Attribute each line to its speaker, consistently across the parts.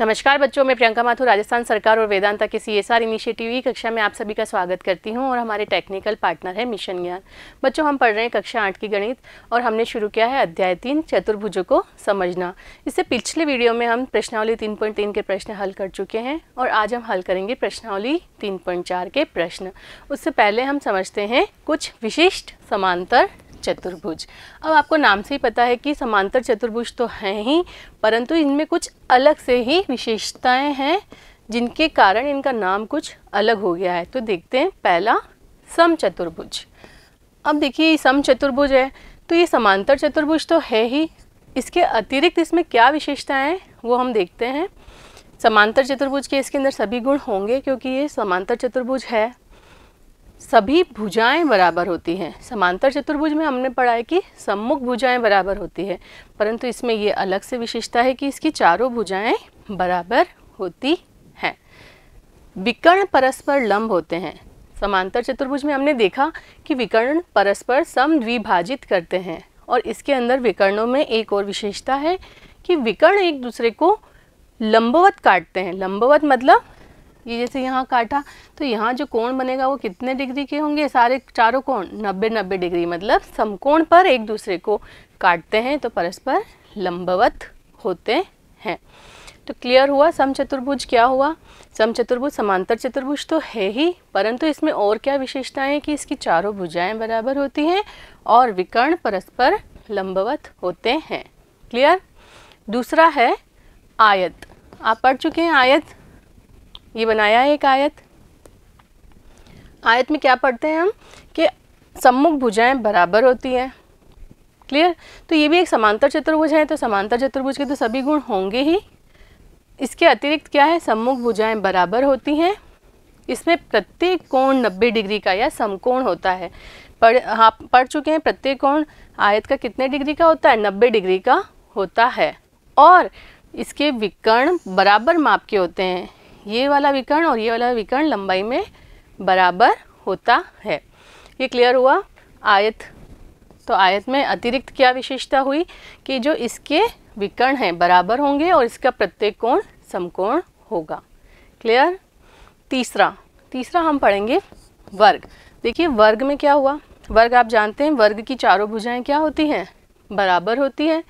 Speaker 1: नमस्कार बच्चों मैं प्रियंका माथुर राजस्थान सरकार और वेदांता के सीएसआर इनिशिएटिव की कक्षा में आप सभी का स्वागत करती हूं और हमारे टेक्निकल पार्टनर है मिशन ज्ञान बच्चों हम पढ़ रहे हैं कक्षा आठ की गणित और हमने शुरू किया है अध्याय तीन चतुर्भुजों को समझना इससे पिछले वीडियो में हम प्रश्नावली तीन पॉइंट तीन के प्रश्न हल कर चुके हैं और आज हम हल करेंगे प्रश्नावली तीन पॉइंट चार के प्रश्न उससे पहले हम समझते हैं कुछ विशिष्ट समांतर चतुर्भुज अब आपको नाम से ही पता है कि समांतर चतुर्भुज तो हैं ही परंतु इनमें कुछ अलग से ही विशेषताएं हैं जिनके कारण इनका नाम कुछ अलग हो गया है तो देखते हैं पहला सम चतुर्भुज अब देखिए सम चतुर्भुज है तो ये समांतर चतुर्भुज तो है ही इसके अतिरिक्त इसमें क्या विशेषताएँ हैं वो हम देखते हैं समांतर चतुर्भुज के इसके अंदर सभी गुण होंगे क्योंकि ये समांतर चतुर्भुज है सभी भुजाएं बराबर होती हैं समांतर चतुर्भुज में हमने पढ़ा है कि सम्मुख भुजाएं बराबर होती है परंतु इसमें ये अलग से विशेषता है कि इसकी चारों भुजाएं बराबर होती हैं विकर्ण परस्पर लंब होते हैं समांतर चतुर्भुज में हमने देखा कि विकर्ण परस्पर सम द्विभाजित करते हैं और इसके अंदर विकर्णों में एक और विशेषता है कि विकर्ण एक दूसरे को लंबवत काटते हैं लंबवत मतलब ये जैसे यहाँ काटा तो यहाँ जो कोण बनेगा वो कितने डिग्री के होंगे सारे चारों कोण नब्बे नब्बे डिग्री मतलब समकोण पर एक दूसरे को काटते हैं तो परस्पर लंबवत होते हैं तो क्लियर हुआ सम चतुर्भुज क्या हुआ सम चतुर्भुज समांतर चतुर्भुज तो है ही परंतु इसमें और क्या विशेषताएं हैं कि इसकी चारों भुजाएं बराबर होती हैं और विकर्ण परस्पर लंबवत होते हैं क्लियर दूसरा है आयत आप पढ़ चुके हैं आयत ये बनाया है एक आयत आयत में क्या पढ़ते हैं हम कि सम्मुख भुजाएं बराबर होती हैं क्लियर तो ये भी एक समांतर चतुर्भुज है तो समांतर चतुर्भुज के तो सभी गुण होंगे ही इसके अतिरिक्त क्या है सम्मुख भुजाएं बराबर होती हैं इसमें प्रत्येक कोण 90 डिग्री का या समकोण होता है पढ़ हाँ पढ़ चुके हैं प्रत्येक कोण आयत का कितने डिग्री का होता है 90 डिग्री का होता है और इसके विकर्ण बराबर माप के होते हैं ये वाला विकर्ण और ये वाला विकर्ण लंबाई में बराबर होता है ये क्लियर हुआ आयत तो आयत में अतिरिक्त क्या विशेषता हुई कि जो इसके विकर्ण हैं बराबर होंगे और इसका प्रत्येक कोण समकोण होगा क्लियर तीसरा तीसरा हम पढ़ेंगे वर्ग देखिए वर्ग में क्या हुआ वर्ग आप जानते हैं वर्ग की चारों भुजाएं क्या होती हैं बराबर होती है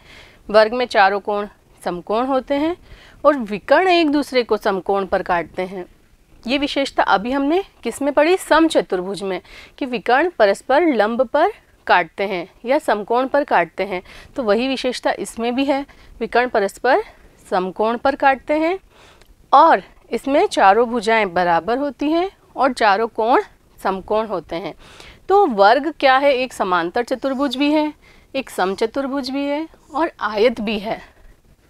Speaker 1: वर्ग में चारों कोण समकोण होते हैं और विकर्ण एक दूसरे को समकोण पर काटते हैं ये विशेषता अभी हमने किस में पढ़ी सम चतुर्भुज में कि विकर्ण परस्पर लंब पर काटते हैं या समकोण पर काटते हैं तो वही विशेषता इसमें भी है विकर्ण परस्पर समकोण पर काटते हैं और इसमें चारों भुजाएं बराबर होती हैं और चारों कोण समकोण होते हैं तो वर्ग क्या है एक समांतर चतुर्भुज भी है एक चतुर्भुज भी है और आयत भी है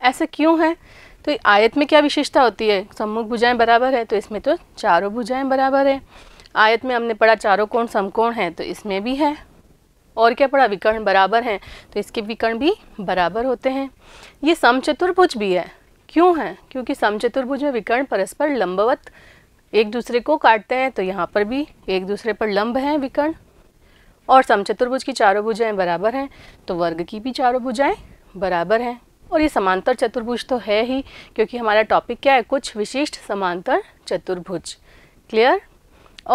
Speaker 1: ऐसा क्यों है तो आयत में क्या विशेषता होती है सम्मुख भुजाएं बराबर है तो इसमें तो चारों भुजाएं बराबर है आयत में हमने पढ़ा चारों कोण समकोण है तो इसमें भी है और क्या पढ़ा विकर्ण बराबर हैं तो इसके विकर्ण भी बराबर होते हैं ये समचतुर्भुज भी है क्यों है क्योंकि समचतुर्भुज में विकर्ण परस्पर लंबवत एक दूसरे को काटते हैं तो यहाँ पर भी एक दूसरे पर लंब हैं विकर्ण और समचतुर्भुज की चारों भुजाएं बराबर हैं तो वर्ग की भी चारों भुजाएं बराबर हैं और ये समांतर चतुर्भुज तो है ही क्योंकि हमारा टॉपिक क्या है कुछ विशिष्ट समांतर चतुर्भुज क्लियर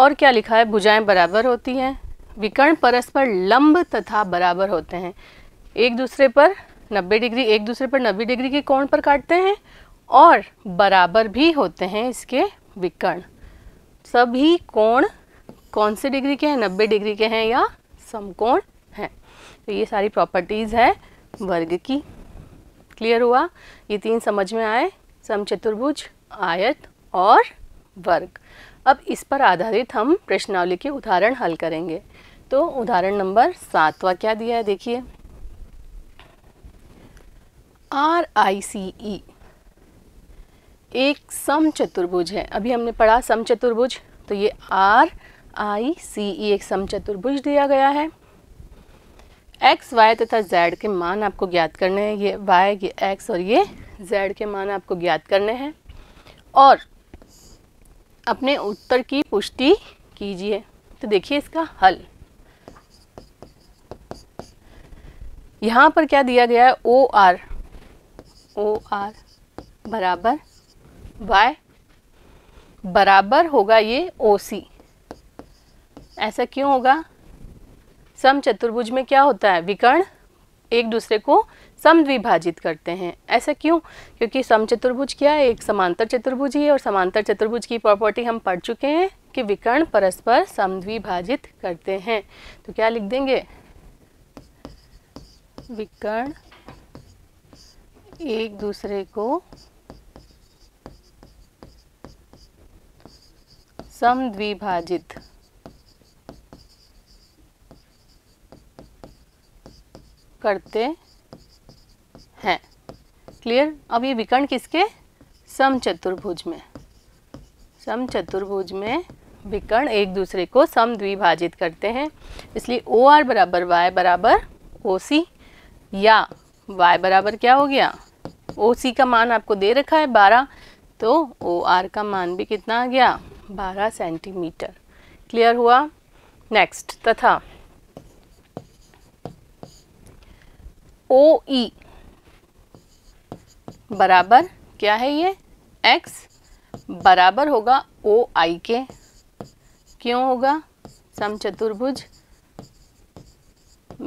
Speaker 1: और क्या लिखा है भुजाएं बराबर होती हैं विकर्ण परस्पर लंब तथा बराबर होते हैं एक दूसरे पर 90 डिग्री एक दूसरे पर 90 डिग्री के कोण पर काटते हैं और बराबर भी होते हैं इसके विकर्ण सभी कोण कौन से डिग्री के हैं नब्बे डिग्री के हैं या समकोण हैं तो ये सारी प्रॉपर्टीज़ है वर्ग की क्लियर हुआ ये तीन समझ में आए समचतुर्भुज आयत और वर्ग अब इस पर आधारित हम प्रश्नावली के उदाहरण हल करेंगे तो उदाहरण नंबर सातवा क्या दिया है देखिए आर आई सी ई एक सम चतुर्भुज है अभी हमने पढ़ा सम चतुर्भुज तो ये आर आई सी ई एक सम चतुर्भुज दिया गया है एक्स वाई तथा जेड के मान आपको ज्ञात करने हैं ये वाई ये एक्स और ये जेड के मान आपको ज्ञात करने हैं और अपने उत्तर की पुष्टि कीजिए तो देखिए इसका हल यहाँ पर क्या दिया गया है ओ आर ओ आर बराबर वाई बराबर होगा ये ओ सी ऐसा क्यों होगा सम चतुर्भुज में क्या होता है विकर्ण एक दूसरे को समद्विभाजित करते हैं ऐसा क्यों क्योंकि सम चतुर्भुज क्या है एक समांतर चतुर्भुज ही है और समांतर चतुर्भुज की प्रॉपर्टी हम पढ़ चुके हैं कि विकर्ण परस्पर समद्विभाजित करते हैं तो क्या लिख देंगे विकर्ण एक दूसरे को समद्विभाजित करते हैं क्लियर अब ये विकर्ण किसके सम चतुर्भुज में सम चतुर्भुज में विकर्ण एक दूसरे को सम द्विभाजित करते हैं इसलिए ओ आर बराबर वाई बराबर ओ सी या वाई बराबर क्या हो गया ओ सी का मान आपको दे रखा है बारह तो ओ आर का मान भी कितना आ गया बारह सेंटीमीटर क्लियर हुआ नेक्स्ट तथा ओ ई e. बराबर क्या है ये एक्स बराबर होगा ओ आई के क्यों होगा समचतुर्भुज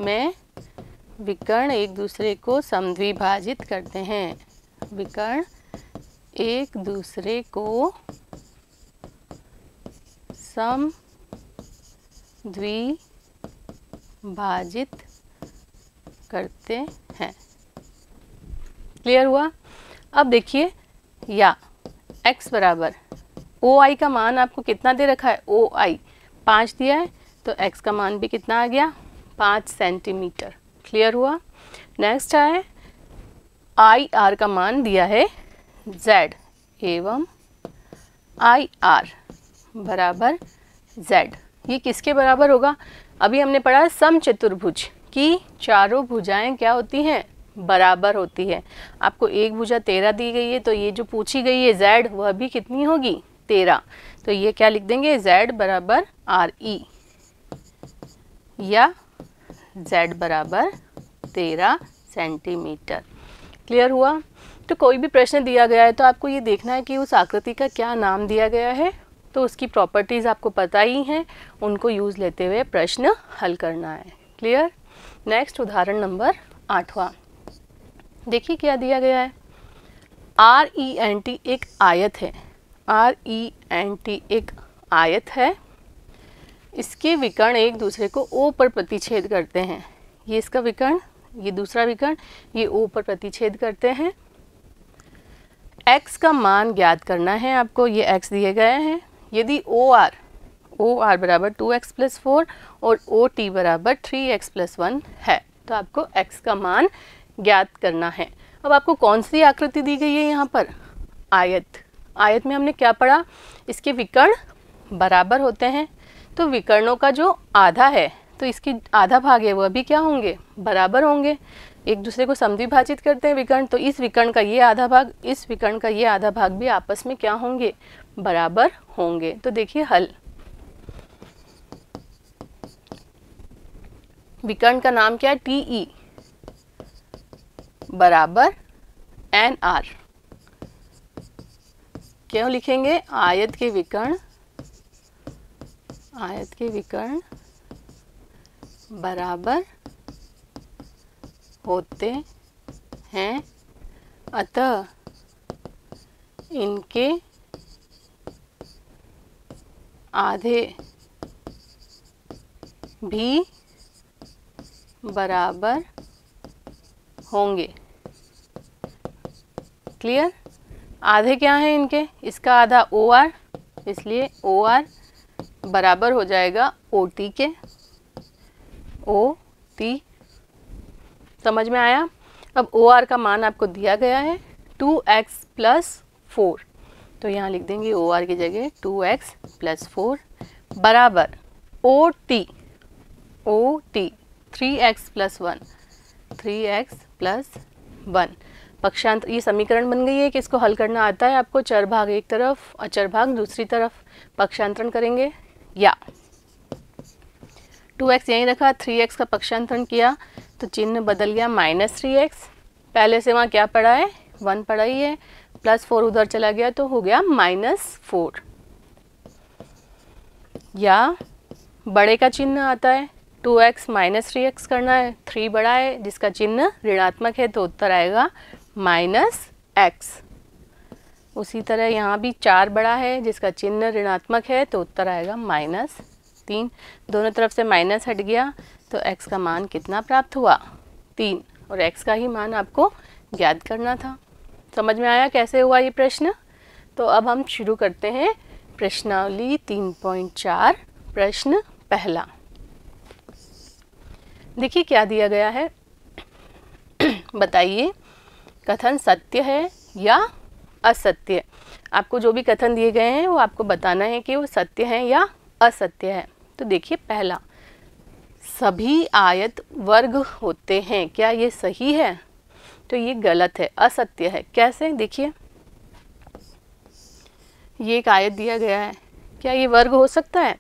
Speaker 1: में विकर्ण एक दूसरे को समद्विभाजित करते हैं विकर्ण एक दूसरे को सम द्विभाजित करते हैं क्लियर हुआ अब देखिए या x बराबर ओ आई का मान आपको कितना दे रखा है ओ आई पाँच दिया है तो x का मान भी कितना आ गया पाँच सेंटीमीटर क्लियर हुआ नेक्स्ट है आई आर का मान दिया है z एवं आई आर बराबर z ये किसके बराबर होगा अभी हमने पढ़ा है सम चतुर्भुज कि चारों भुजाएं क्या होती हैं बराबर होती है आपको एक भुजा तेरह दी गई है तो ये जो पूछी गई है जेड वह भी कितनी होगी तेरह तो ये क्या लिख देंगे जेड बराबर आर ई e या जेड बराबर तेरह सेंटीमीटर क्लियर हुआ तो कोई भी प्रश्न दिया गया है तो आपको ये देखना है कि उस आकृति का क्या नाम दिया गया है तो उसकी प्रॉपर्टीज़ आपको पता ही हैं उनको यूज़ लेते हुए प्रश्न हल करना है क्लियर नेक्स्ट उदाहरण नंबर आठवां देखिए क्या दिया गया है आर ई एन टी एक आयत है आर ई एन टी एक आयत है इसके विकर्ण एक दूसरे को ओ पर प्रतिच्छेद करते हैं ये इसका विकर्ण ये दूसरा विकर्ण ये ओ पर प्रतिच्छेद करते हैं एक्स का मान ज्ञात करना है आपको ये एक्स दिए गए हैं यदि ओ आर ओ आर बराबर टू एक्स प्लस फोर और ओ टी बराबर थ्री एक्स प्लस वन है तो आपको एक्स का मान ज्ञात करना है अब आपको कौन सी आकृति दी गई है यहाँ पर आयत आयत में हमने क्या पढ़ा इसके विकर्ण बराबर होते हैं तो विकर्णों का जो आधा है तो इसकी आधा भाग है वह अभी क्या होंगे बराबर होंगे एक दूसरे को समद्विभाजित करते हैं विकर्ण तो इस विकर्ण का ये आधा भाग इस विकर्ण का ये आधा भाग भी आपस में क्या होंगे बराबर होंगे तो देखिए हल विकर्ण का नाम क्या है टी ई e बराबर एन आर क्यों लिखेंगे आयत के विकर्ण आयत के विकर्ण बराबर होते हैं अतः इनके आधे भी बराबर होंगे क्लियर आधे क्या हैं इनके इसका आधा ओ आर इसलिए ओ आर बराबर हो जाएगा ओ टी के ओ टी समझ में आया अब ओ आर का मान आपको दिया गया है टू एक्स प्लस फोर तो यहाँ लिख देंगे ओ आर की जगह टू एक्स प्लस फोर बराबर O T O T three X plus one three X plus one पक्षांत ये समीकरण बन गई है कि इसको हल करना आता है आपको चर भाग एक तरफ और चर भाग दूसरी तरफ पक्षांतरण करेंगे या टू एक्स यहीं रखा थ्री एक्स का पक्षांतरण किया तो चिन्ह बदल गया माइनस थ्री एक्स पहले से वहाँ क्या पड़ा है वन पड़ा ही है प्लस फोर उधर चला गया तो हो गया माइनस फोर या बड़े का चिन्ह आता है two X minus three X करना है थ्री बड़ा है जिसका चिन्ह ऋणात्मक है तो उत्तर आएगा माइनस एक्स उसी तरह यहाँ भी चार बड़ा है जिसका चिन्ह ऋणात्मक है तो उत्तर आएगा माइनस तीन दोनों तरफ से माइनस हट गया तो एक्स का मान कितना प्राप्त हुआ तीन और एक्स का ही मान आपको ज्ञात करना था समझ में आया कैसे हुआ ये प्रश्न तो अब हम शुरू करते हैं प्रश्नावली तीन पॉइंट चार प्रश्न पहला देखिए क्या दिया गया है बताइए कथन सत्य है या असत्य आपको जो भी कथन दिए गए हैं वो आपको बताना है कि वो सत्य है या असत्य है तो देखिए पहला सभी आयत वर्ग होते हैं क्या ये सही है तो ये गलत है असत्य है कैसे देखिए ये एक आयत दिया गया है क्या ये वर्ग हो सकता है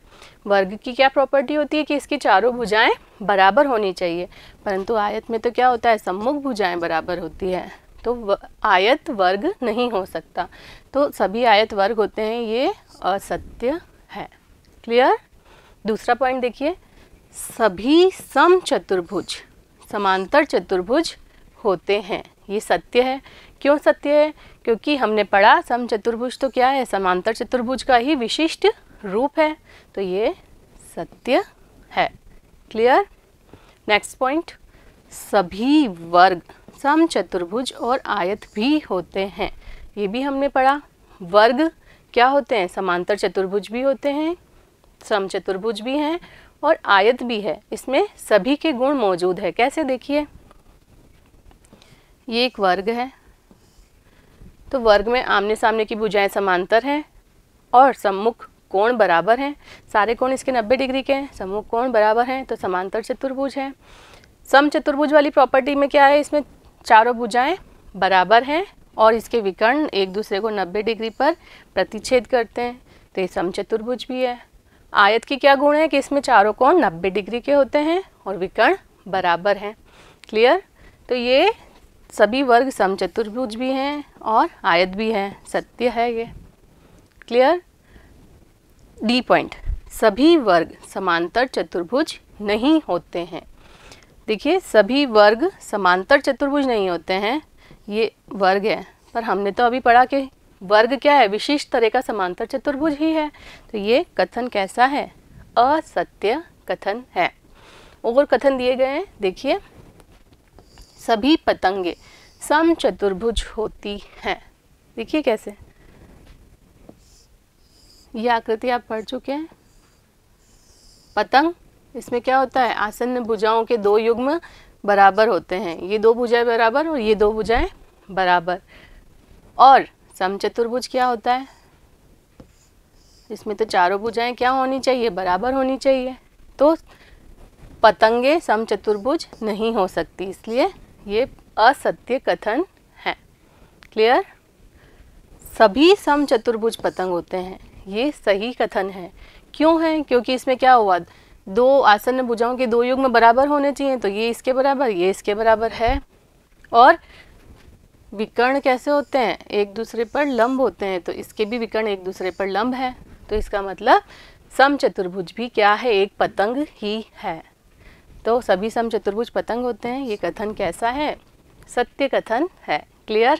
Speaker 1: वर्ग की क्या प्रॉपर्टी होती है कि इसकी चारों भुजाएं बराबर होनी चाहिए परंतु आयत में तो क्या होता है सम्मुख भुजाएं बराबर होती है तो आयत वर्ग नहीं हो सकता तो सभी आयत वर्ग होते हैं ये असत्य है क्लियर दूसरा पॉइंट देखिए सभी सम चतुर्भुज समांतर चतुर्भुज होते हैं ये सत्य है क्यों सत्य है क्योंकि हमने पढ़ा सम चतुर्भुज तो क्या है समांतर चतुर्भुज का ही विशिष्ट रूप है तो ये सत्य है क्लियर नेक्स्ट पॉइंट सभी वर्ग सम चतुर्भुज और आयत भी होते हैं ये भी हमने पढ़ा वर्ग क्या होते हैं समांतर चतुर्भुज भी होते हैं सम चतुर्भुज भी हैं और आयत भी है इसमें सभी के गुण मौजूद है कैसे देखिए ये एक वर्ग है तो वर्ग में आमने सामने की भुजाएं समांतर हैं और सम्मुख कोण बराबर हैं सारे कोण इसके 90 डिग्री के हैं सम्मुख कोण बराबर हैं तो समांतर चतुर्भुज है सम चतुर्भुज वाली प्रॉपर्टी में क्या है इसमें चारों भुजाएं बराबर हैं और इसके विकर्ण एक दूसरे को 90 डिग्री पर प्रतिच्छेद करते हैं तो ये सम चतुर्भुज भी है आयत की क्या गुण है कि इसमें चारों कोण 90 डिग्री के होते हैं और विकर्ण बराबर हैं क्लियर तो ये सभी वर्ग समचतुर्भुज भी हैं और आयत भी हैं सत्य है ये क्लियर डी पॉइंट सभी वर्ग समांतर चतुर्भुज नहीं होते हैं देखिए सभी वर्ग समांतर चतुर्भुज नहीं होते हैं ये वर्ग है पर हमने तो अभी पढ़ा कि वर्ग क्या है विशिष्ट तरह का समांतर चतुर्भुज ही है तो ये कथन कैसा है असत्य कथन है और कथन दिए गए हैं देखिए सभी पतंगे सम चतुर्भुज होती हैं देखिए कैसे ये आकृति आप पढ़ चुके हैं पतंग इसमें क्या होता है आसन्न भुजाओं के दो युग्म बराबर होते हैं ये दो भुजाएं बराबर और ये दो भुजाएं बराबर और सम चतुर्भुज क्या होता है इसमें तो चारों भुजाएं क्या होनी चाहिए बराबर होनी चाहिए तो पतंगे सम चतुर्भुज नहीं हो सकती इसलिए ये असत्य कथन है क्लियर सभी सम चतुर्भुज पतंग होते हैं ये सही कथन है क्यों है क्योंकि इसमें क्या हुआ दो आसन्न भुजाओं के दो युग में बराबर होने चाहिए तो ये इसके बराबर ये इसके बराबर है और विकर्ण कैसे होते हैं एक दूसरे पर लंब होते हैं तो इसके भी विकर्ण एक दूसरे पर लंब है तो इसका मतलब सम चतुर्भुज भी क्या है एक पतंग ही है तो सभी सम चतुर्भुज पतंग होते हैं ये कथन कैसा है सत्य कथन है क्लियर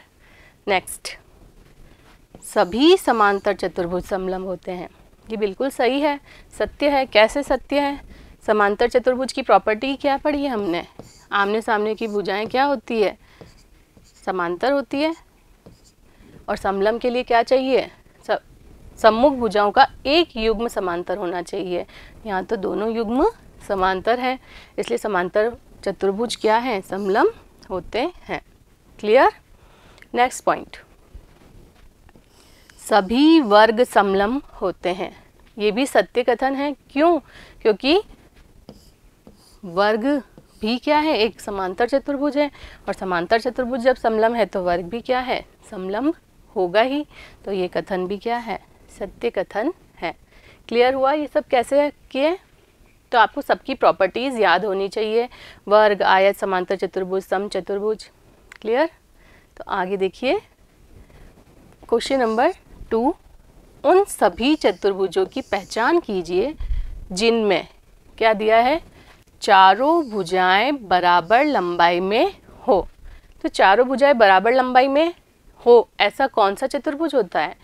Speaker 1: नेक्स्ट सभी समांतर चतुर्भुज समलम्ब होते हैं ये बिल्कुल सही है सत्य है कैसे सत्य है समांतर चतुर्भुज की प्रॉपर्टी क्या पढ़ी है हमने आमने सामने की भुजाएं क्या होती है समांतर होती है और समलम के लिए क्या चाहिए सम्मुख भुजाओं का एक युग्म समांतर होना चाहिए यहाँ तो दोनों युग्म समांतर हैं इसलिए समांतर चतुर्भुज क्या हैं समलम होते हैं क्लियर नेक्स्ट पॉइंट सभी वर्ग समलम होते हैं ये भी सत्य कथन है क्यों क्योंकि वर्ग भी क्या है एक समांतर चतुर्भुज है और समांतर चतुर्भुज जब समलम है तो वर्ग भी क्या है समलम होगा ही तो ये कथन भी क्या है सत्य कथन है क्लियर हुआ ये सब कैसे किए तो आपको सबकी प्रॉपर्टीज़ याद होनी चाहिए वर्ग आयत समांतर चतुर्भुज सम चतुर्भुज क्लियर तो आगे देखिए क्वेश्चन नंबर टू उन सभी चतुर्भुजों की पहचान कीजिए जिनमें क्या दिया है चारों भुजाएं बराबर लंबाई में हो तो चारों भुजाएं बराबर लंबाई में हो ऐसा कौन सा चतुर्भुज होता है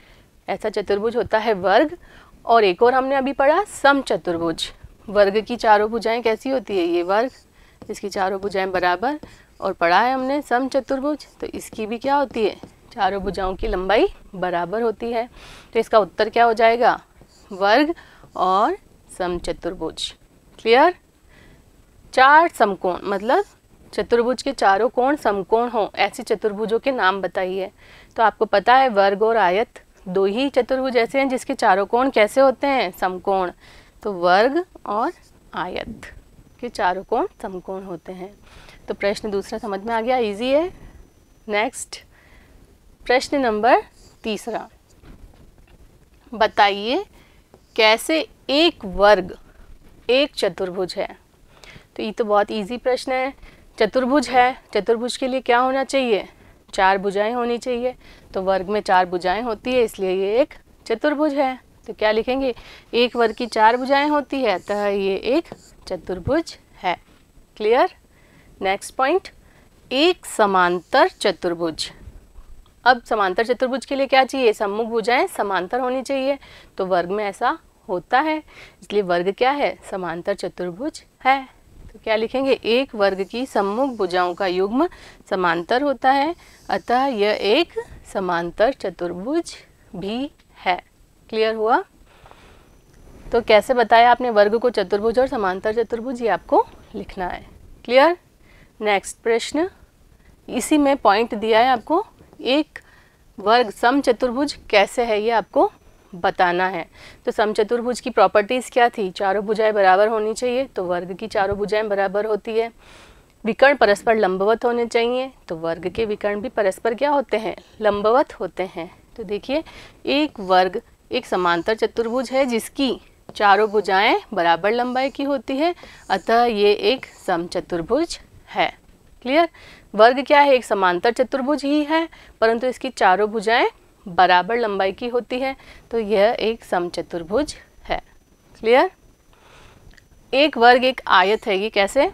Speaker 1: ऐसा चतुर्भुज होता है वर्ग और एक और हमने अभी पढ़ा सम चतुर्भुज वर्ग की चारों भुजाएं कैसी होती है ये वर्ग इसकी चारों भुजाएं बराबर और पढ़ा है हमने सम चतुर्भुज तो इसकी भी क्या होती है चारों भुजाओं की लंबाई बराबर होती है तो इसका उत्तर क्या हो जाएगा वर्ग और सम चतुर्भुज क्लियर चार समकोण मतलब चतुर्भुज के चारों कोण समकोण हो ऐसे चतुर्भुजों के नाम बताइए तो आपको पता है वर्ग और आयत दो ही चतुर्भुज ऐसे हैं जिसके चारों कोण कैसे होते हैं समकोण तो वर्ग और आयत के चारों कोण समकोण होते हैं तो प्रश्न दूसरा समझ में आ गया इजी है नेक्स्ट प्रश्न नंबर तीसरा बताइए कैसे एक वर्ग एक चतुर्भुज है तो ये तो बहुत इजी प्रश्न है चतुर्भुज है चतुर्भुज के लिए क्या होना चाहिए चार भुजाएं होनी चाहिए तो वर्ग में चार भुजाएं होती है इसलिए ये एक चतुर्भुज है तो क्या लिखेंगे एक वर्ग की चार भुजाएं होती है अतः ये एक चतुर्भुज है क्लियर नेक्स्ट पॉइंट एक समांतर चतुर्भुज अब समांतर चतुर्भुज के लिए क्या चाहिए सम्मुख भुजाएं समांतर होनी चाहिए तो वर्ग में ऐसा होता है इसलिए वर्ग क्या है समांतर चतुर्भुज है तो क्या लिखेंगे एक वर्ग की सम्मुख भुजाओं का युग्म समांतर होता है अतः यह एक समांतर चतुर्भुज भी है क्लियर हुआ तो कैसे बताया आपने वर्ग को चतुर्भुज और समांतर चतुर्भुज ये आपको लिखना है क्लियर नेक्स्ट प्रश्न इसी में पॉइंट दिया है आपको एक वर्ग सम चतुर्भुज कैसे है ये आपको बताना है तो सम चतुर्भुज की प्रॉपर्टीज़ क्या थी चारों भुजाएं बराबर होनी चाहिए तो वर्ग की चारों भुजाएं बराबर होती है विकर्ण परस्पर लंबवत होने चाहिए तो वर्ग के विकर्ण भी परस्पर क्या होते हैं लंबवत होते हैं तो देखिए एक वर्ग एक समांतर चतुर्भुज है जिसकी चारों भुजाएं बराबर लंबाई की होती है अतः ये एक समचतुर्भुज है क्लियर वर्ग क्या है एक समांतर चतुर्भुज ही है परंतु इसकी चारों भुजाएं बराबर लंबाई की होती है तो यह एक समचतुर्भुज है क्लियर एक वर्ग एक आयत है ये कैसे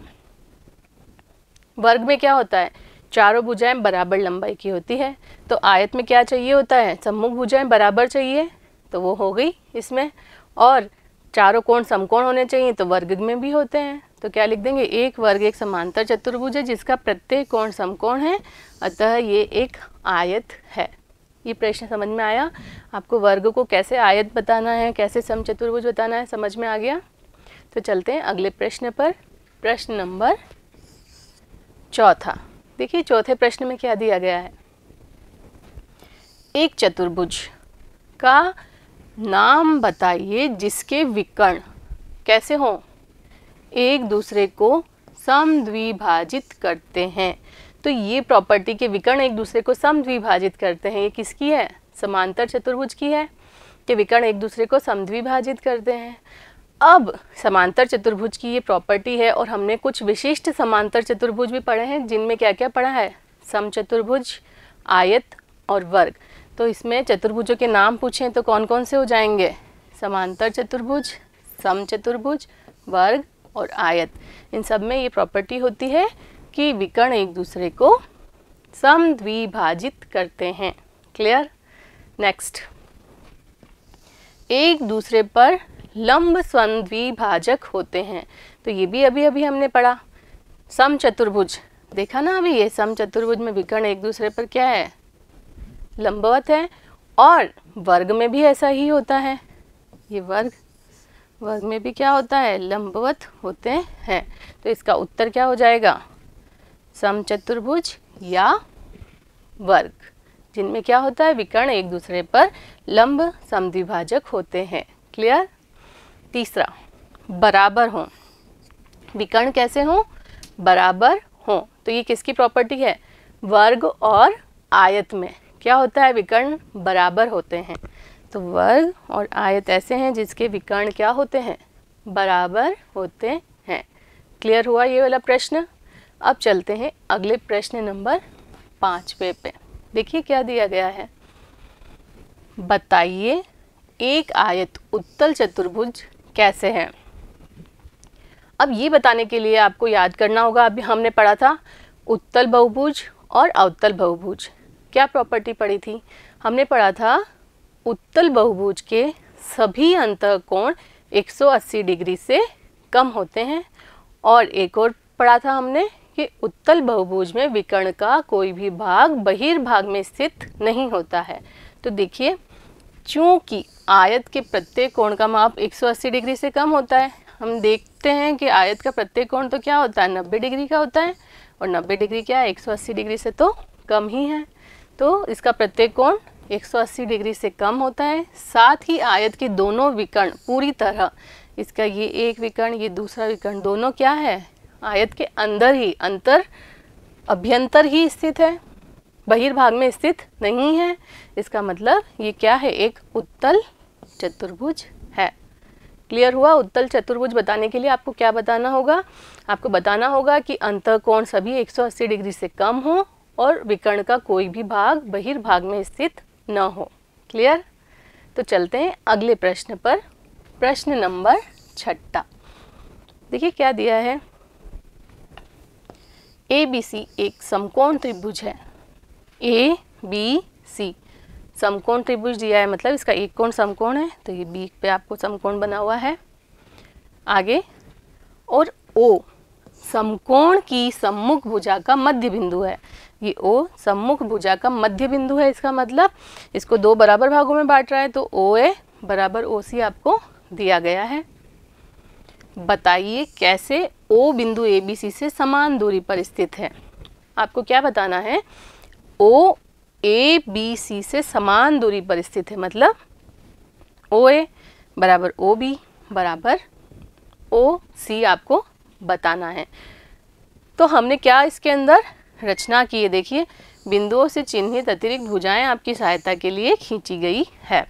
Speaker 1: वर्ग में क्या होता है चारों भुजाएं बराबर लंबाई की होती है तो आयत में क्या चाहिए होता है सम्मुख भुजाएं बराबर चाहिए तो वो हो गई इसमें और चारों कोण समकोण होने चाहिए तो वर्ग में भी होते हैं तो क्या लिख देंगे एक वर्ग एक समांतर चतुर्भुज है जिसका प्रत्येक कोण समकोण है अतः ये एक आयत है ये प्रश्न समझ में आया आपको वर्ग को कैसे आयत बताना है कैसे सम चतुर्भुज बताना है समझ में आ गया तो चलते हैं अगले प्रश्न पर प्रश्न नंबर चौथा देखिए चौथे प्रश्न में क्या दिया गया है एक चतुर्भुज का नाम बताइए जिसके विकर्ण कैसे हों एक दूसरे को समद्विभाजित करते हैं तो ये प्रॉपर्टी के विकर्ण एक दूसरे को समद्विभाजित करते हैं ये किसकी है समांतर चतुर्भुज की है कि विकर्ण एक दूसरे को समद्विभाजित करते हैं अब समांतर चतुर्भुज की ये प्रॉपर्टी है और हमने कुछ विशिष्ट समांतर चतुर्भुज भी पढ़े हैं जिनमें क्या क्या पढ़ा है सम चतुर्भुज आयत और वर्ग तो इसमें चतुर्भुजों के नाम पूछें तो कौन कौन से हो जाएंगे समांतर चतुर्भुज सम चतुर्भुज वर्ग और आयत इन सब में ये प्रॉपर्टी होती है कि विकर्ण एक दूसरे को समद्विभाजित करते हैं क्लियर नेक्स्ट एक दूसरे पर लंब द्विभाजक होते हैं तो ये भी अभी अभी हमने पढ़ा सम चतुर्भुज देखा ना अभी ये सम चतुर्भुज में विकर्ण एक दूसरे पर क्या है लंबवत है और वर्ग में भी ऐसा ही होता है ये वर्ग वर्ग में भी क्या होता है लंबवत होते हैं तो इसका उत्तर क्या हो जाएगा समचतुर्भुज या वर्ग जिनमें क्या होता है विकर्ण एक दूसरे पर लंब समद्विभाजक होते हैं क्लियर तीसरा बराबर हों विकर्ण कैसे हों बराबर हों तो ये किसकी प्रॉपर्टी है वर्ग और आयत में क्या होता है विकर्ण बराबर होते हैं तो वर्ग और आयत ऐसे हैं जिसके विकर्ण क्या होते हैं बराबर होते हैं क्लियर हुआ ये वाला प्रश्न अब चलते हैं अगले प्रश्न नंबर पाँचवें पे देखिए क्या दिया गया है बताइए एक आयत उत्तल चतुर्भुज कैसे है अब ये बताने के लिए आपको याद करना होगा अभी हमने पढ़ा था उत्तल बहुभुज और अवतल बहुभुज क्या प्रॉपर्टी पढ़ी थी हमने पढ़ा था उत्तल बहुभुज के सभी कोण 180 डिग्री से कम होते हैं और एक और पढ़ा था हमने कि उत्तल बहुभुज में विकर्ण का कोई भी भाग बहिर्भाग में स्थित नहीं होता है तो देखिए चूँकि आयत के प्रत्येक कोण का माप 180 डिग्री से कम होता है हम देखते हैं कि आयत का प्रत्येक कोण तो क्या होता है 90 डिग्री का होता है और 90 डिग्री क्या है 180 डिग्री से तो कम ही है तो इसका प्रत्येक कोण 180 डिग्री से कम होता है साथ ही आयत के दोनों विकर्ण पूरी तरह इसका ये एक विकर्ण ये दूसरा विकर्ण दोनों क्या है आयत के अंदर ही अंतर अभ्यंतर ही स्थित है बहिर्भाग में स्थित नहीं है इसका मतलब ये क्या है एक उत्तल चतुर्भुज है क्लियर हुआ उत्तल चतुर्भुज बताने के लिए आपको क्या बताना होगा आपको बताना होगा कि अंतर कोण सभी 180 डिग्री से कम हो और विकर्ण का कोई भी भाग बहिर्भाग में स्थित न हो क्लियर तो चलते हैं अगले प्रश्न पर प्रश्न नंबर छठा देखिए क्या दिया है ए बी सी एक समकोण त्रिभुज है ए बी सी समकोण त्रिभुज दिया है मतलब इसका एक कोण समकोण है तो ये बी पे आपको समकोण बना हुआ है आगे और ओ समकोण की सम्मुख भुजा का मध्य बिंदु है ये ओ सम्मुख भुजा का मध्य बिंदु है इसका मतलब इसको दो बराबर भागों में बांट रहा है तो ओ ए बराबर ओ सी आपको दिया गया है बताइए कैसे ओ बिंदु ए बी सी से समान दूरी पर स्थित है आपको क्या बताना है ओ ए बी सी से समान दूरी पर स्थित है मतलब ओ ए बराबर ओ बी बराबर ओ सी आपको बताना है तो हमने क्या इसके अंदर रचना की है देखिए बिंदुओं से चिन्हित अतिरिक्त भुजाएं आपकी सहायता के लिए खींची गई है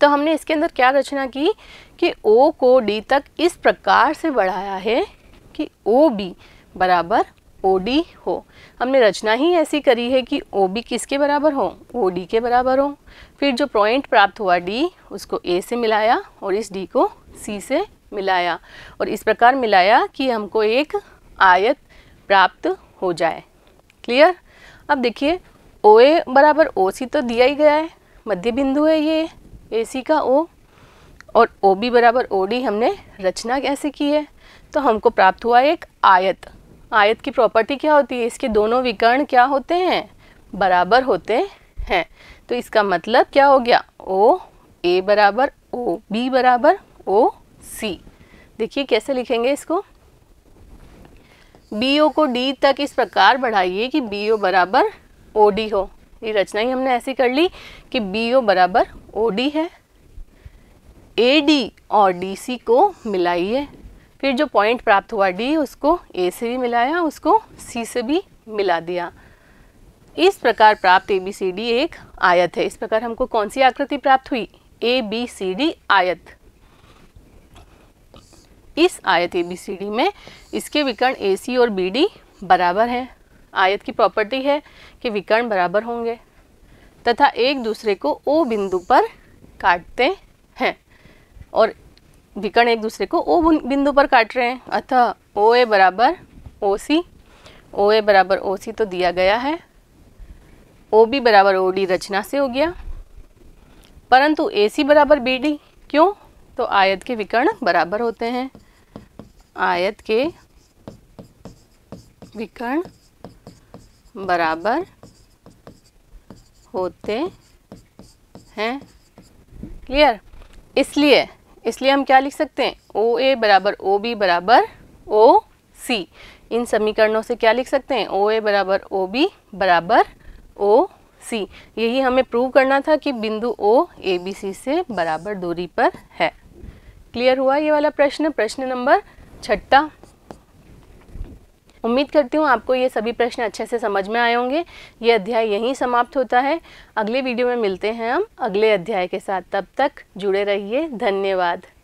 Speaker 1: तो हमने इसके अंदर क्या रचना की कि ओ को डी तक इस प्रकार से बढ़ाया है कि ओ बी बराबर ओ डी हो हमने रचना ही ऐसी करी है कि ओ बी किसके बराबर हो ओ डी के बराबर हो फिर जो पॉइंट प्राप्त हुआ डी उसको ए से मिलाया और इस डी को सी से मिलाया और इस प्रकार मिलाया कि हमको एक आयत प्राप्त हो जाए क्लियर अब देखिए ओ ए बराबर ओ सी तो दिया ही गया है मध्य बिंदु है ये ए सी का ओ और ओ बी बराबर ओ डी हमने रचना कैसे की है तो हमको प्राप्त हुआ एक आयत आयत की प्रॉपर्टी क्या होती है इसके दोनों विकर्ण क्या होते हैं बराबर होते हैं तो इसका मतलब क्या हो गया ओ ए बराबर ओ बी बराबर ओ सी देखिए कैसे लिखेंगे इसको बी ओ को डी तक इस प्रकार बढ़ाइए कि बी ओ बराबर ओ डी हो ये रचना ही हमने ऐसी कर ली कि बी ओ बराबर ओ डी है ए डी और डी सी को मिलाइए फिर जो पॉइंट प्राप्त हुआ डी उसको ए से भी मिलाया उसको सी से भी मिला दिया इस प्रकार प्राप्त ए बी सी डी एक आयत है इस प्रकार हमको कौन सी आकृति प्राप्त हुई ए बी सी डी आयत इस आयत ए बी सी डी में इसके विकर्ण ए सी और बी डी बराबर हैं आयत की प्रॉपर्टी है कि विकर्ण बराबर होंगे तथा एक दूसरे को ओ बिंदु पर काटते हैं और विकर्ण एक दूसरे को ओ बिंदु पर काट रहे हैं अतः ओ ए बराबर ओ सी ओ ए बराबर ओ सी तो दिया गया है ओ बी बराबर ओ डी रचना से हो गया परंतु ए सी बराबर बी डी क्यों तो आयत के विकर्ण बराबर होते हैं आयत के विकर्ण बराबर होते हैं क्लियर इसलिए इसलिए हम क्या लिख सकते हैं ओ ए बराबर ओ बी बराबर ओ सी इन समीकरणों से क्या लिख सकते हैं ओ ए बराबर ओ बी बराबर ओ सी यही हमें प्रूव करना था कि बिंदु ओ ए बी सी से बराबर दूरी पर है क्लियर हुआ ये वाला प्रश्न प्रश्न नंबर छठा उम्मीद करती हूँ आपको ये सभी प्रश्न अच्छे से समझ में आए होंगे ये अध्याय यहीं समाप्त होता है अगले वीडियो में मिलते हैं हम अगले अध्याय के साथ तब तक जुड़े रहिए धन्यवाद